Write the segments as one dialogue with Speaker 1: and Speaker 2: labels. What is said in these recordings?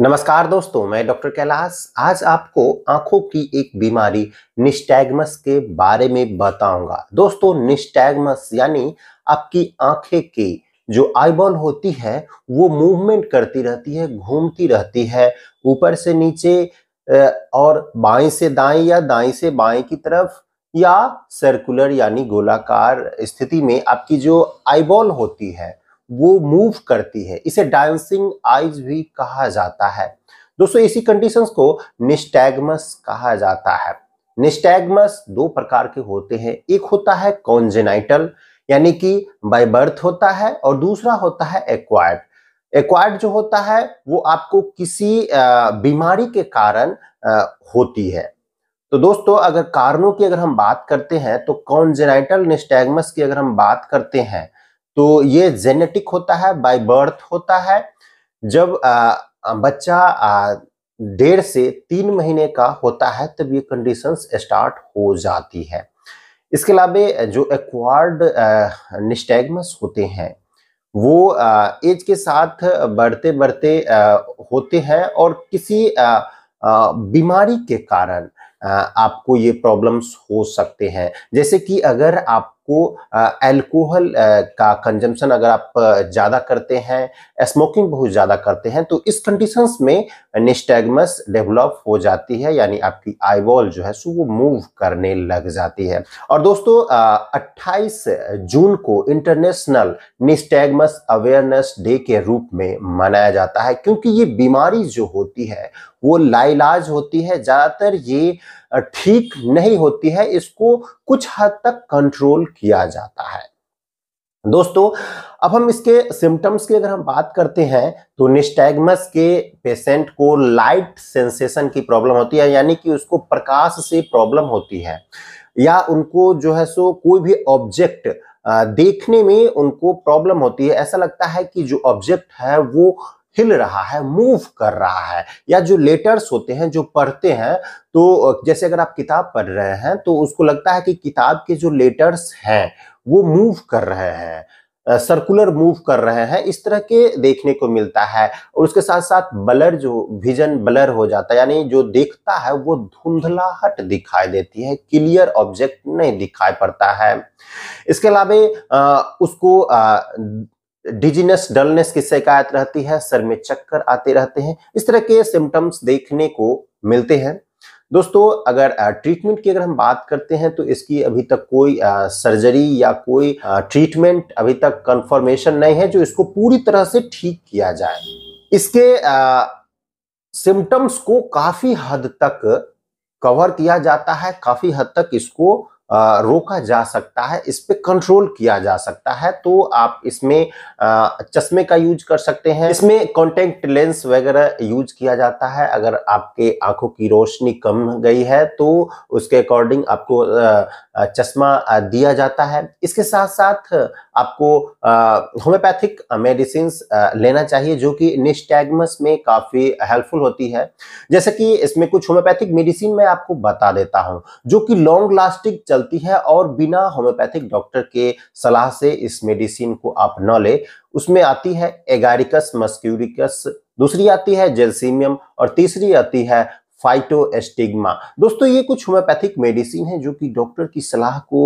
Speaker 1: नमस्कार दोस्तों मैं डॉक्टर कैलाश आज आपको आंखों की एक बीमारी निस्टैगमस के बारे में बताऊंगा दोस्तों निस्टैगमस यानी आपकी आंखें की जो आईबॉल होती है वो मूवमेंट करती रहती है घूमती रहती है ऊपर से नीचे और बाएं से दाएं या दाएं से बाएं की तरफ या सर्कुलर यानी गोलाकार स्थिति में आपकी जो आईबॉल होती है वो मूव करती है इसे डांसिंग आइज भी कहा जाता है दोस्तों इसी कंडीशन को निस्टैगमस कहा जाता है निस्टैगमस दो प्रकार के होते हैं एक होता है कॉन्जेनाइटल यानी कि बाय बर्थ होता है और दूसरा होता है एक्वायर्ड एक्वायर्ड जो होता है वो आपको किसी बीमारी के कारण होती है तो दोस्तों अगर कारणों की अगर हम बात करते हैं तो कॉन्जेनाइटल निस्टैगमस की अगर हम बात करते हैं तो ये जेनेटिक होता है बाय बर्थ होता है जब आ, बच्चा डेढ़ से तीन महीने का होता है तब ये कंडीशंस स्टार्ट हो जाती है इसके अलावा जो एक्वाड निस्टैगमस होते हैं वो एज के साथ बढ़ते बढ़ते होते हैं और किसी बीमारी के कारण आपको ये प्रॉब्लम्स हो सकते हैं जैसे कि अगर आप आपको अल्कोहल का कंजम्पशन अगर आप ज़्यादा करते हैं स्मोकिंग बहुत ज़्यादा करते हैं तो इस कंडीशंस में निस्टैगमस डेवलप हो जाती है यानी आपकी आईबॉल जो है सो वो मूव करने लग जाती है और दोस्तों अट्ठाईस जून को इंटरनेशनल निस्टैगमस अवेयरनेस डे के रूप में मनाया जाता है क्योंकि ये बीमारी जो होती है वो लाइलाज होती है ज़्यादातर ये ठीक नहीं होती है इसको कुछ हद तक कंट्रोल किया जाता है दोस्तों अब हम इसके सिम्टम्स की अगर हम बात करते हैं तो निस्टैगमस के पेशेंट को लाइट सेंसेशन की प्रॉब्लम होती है यानी कि उसको प्रकाश से प्रॉब्लम होती है या उनको जो है सो कोई भी ऑब्जेक्ट देखने में उनको प्रॉब्लम होती है ऐसा लगता है कि जो ऑब्जेक्ट है वो हिल रहा है मूव कर रहा है या जो लेटर्स होते हैं जो पढ़ते हैं तो जैसे अगर आप किताब पढ़ रहे हैं तो उसको लगता है कि किताब के जो लेटर्स हैं वो मूव कर रहे हैं सर्कुलर मूव कर रहे हैं इस तरह के देखने को मिलता है और उसके साथ साथ बलर जो विजन बलर हो जाता है यानी जो देखता है वो धुंधलाहट दिखाई देती है क्लियर ऑब्जेक्ट नहीं दिखाई पड़ता है इसके अलावा उसको आ, डिजीनेस डलनेस की शिकायत रहती है सर में चक्कर आते रहते हैं इस तरह के सिम्टम्स देखने को मिलते हैं दोस्तों अगर ट्रीटमेंट की अगर हम बात करते हैं तो इसकी अभी तक कोई सर्जरी या कोई ट्रीटमेंट अभी तक कंफर्मेशन नहीं है जो इसको पूरी तरह से ठीक किया जाए इसके सिम्टम्स को काफी हद तक कवर किया जाता है काफी हद तक इसको रोका जा सकता है इस पर कंट्रोल किया जा सकता है तो आप इसमें चश्मे का यूज कर सकते हैं इसमें कॉन्टेक्ट लेंस वगैरह यूज किया जाता है अगर आपके आंखों की रोशनी कम गई है तो उसके अकॉर्डिंग आपको चश्मा दिया जाता है इसके साथ साथ आपको होम्योपैथिक मेडिसिन लेना चाहिए जो कि निस्टैगमस में काफ़ी हेल्पफुल होती है जैसे कि इसमें कुछ होम्योपैथिक मेडिसिन मैं आपको बता देता हूँ जो कि लॉन्ग लास्टिंग चलती है और बिना होम्योपैथिक डॉक्टर के सलाह से इस मेडिसिन को आप न ले उसमें आती है एगारिकस मस्क्यूरिकस दूसरी आती है जेलसीमियम और तीसरी आती है फाइटोस्टिग्मा दोस्तों ये कुछ होम्योपैथिक मेडिसिन है जो कि डॉक्टर की सलाह को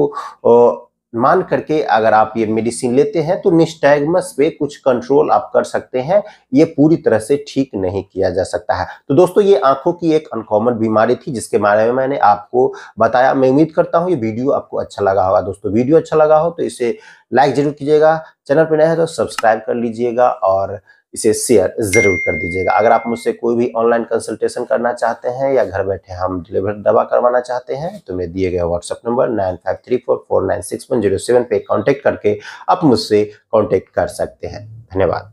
Speaker 1: मान करके अगर आप ये मेडिसिन लेते हैं तो निस्टैगमस पे कुछ कंट्रोल आप कर सकते हैं ये पूरी तरह से ठीक नहीं किया जा सकता है तो दोस्तों ये आंखों की एक अनकॉमन बीमारी थी जिसके बारे में मैंने आपको बताया मैं उम्मीद करता हूँ ये वीडियो आपको अच्छा लगा होगा दोस्तों वीडियो अच्छा लगा हो तो इसे लाइक जरूर कीजिएगा चैनल पर नया है तो सब्सक्राइब कर लीजिएगा और इसे शेयर जरूर कर दीजिएगा अगर आप मुझसे कोई भी ऑनलाइन कंसल्टेशन करना चाहते हैं या घर बैठे हम डिलीवर दवा करवाना चाहते हैं तो मेरे दिए गए WhatsApp number nine five three four four nine six one zero seven पे कॉन्टेक्ट करके आप मुझसे कॉन्टेक्ट कर सकते हैं धन्यवाद